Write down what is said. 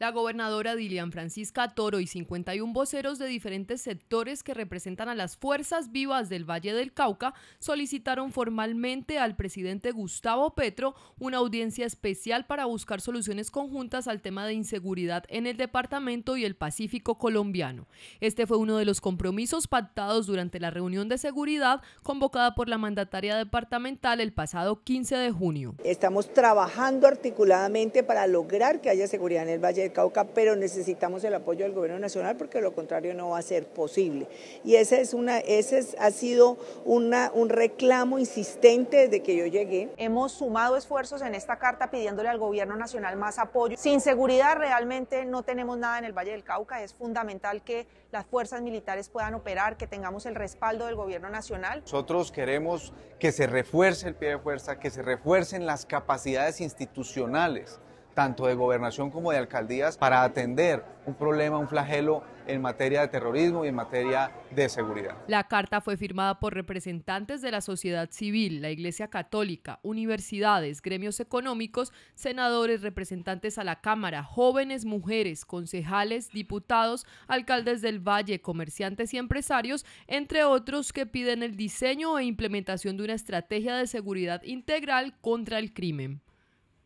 La gobernadora Dilian Francisca Toro y 51 voceros de diferentes sectores que representan a las fuerzas vivas del Valle del Cauca solicitaron formalmente al presidente Gustavo Petro una audiencia especial para buscar soluciones conjuntas al tema de inseguridad en el departamento y el Pacífico colombiano. Este fue uno de los compromisos pactados durante la reunión de seguridad convocada por la mandataria departamental el pasado 15 de junio. Estamos trabajando articuladamente para lograr que haya seguridad en el Valle Cauca, pero necesitamos el apoyo del gobierno nacional porque lo contrario no va a ser posible. Y ese, es una, ese ha sido una, un reclamo insistente desde que yo llegué. Hemos sumado esfuerzos en esta carta pidiéndole al gobierno nacional más apoyo. Sin seguridad realmente no tenemos nada en el Valle del Cauca, es fundamental que las fuerzas militares puedan operar, que tengamos el respaldo del gobierno nacional. Nosotros queremos que se refuerce el pie de fuerza, que se refuercen las capacidades institucionales tanto de gobernación como de alcaldías, para atender un problema, un flagelo en materia de terrorismo y en materia de seguridad. La carta fue firmada por representantes de la sociedad civil, la Iglesia Católica, universidades, gremios económicos, senadores, representantes a la Cámara, jóvenes, mujeres, concejales, diputados, alcaldes del Valle, comerciantes y empresarios, entre otros que piden el diseño e implementación de una estrategia de seguridad integral contra el crimen.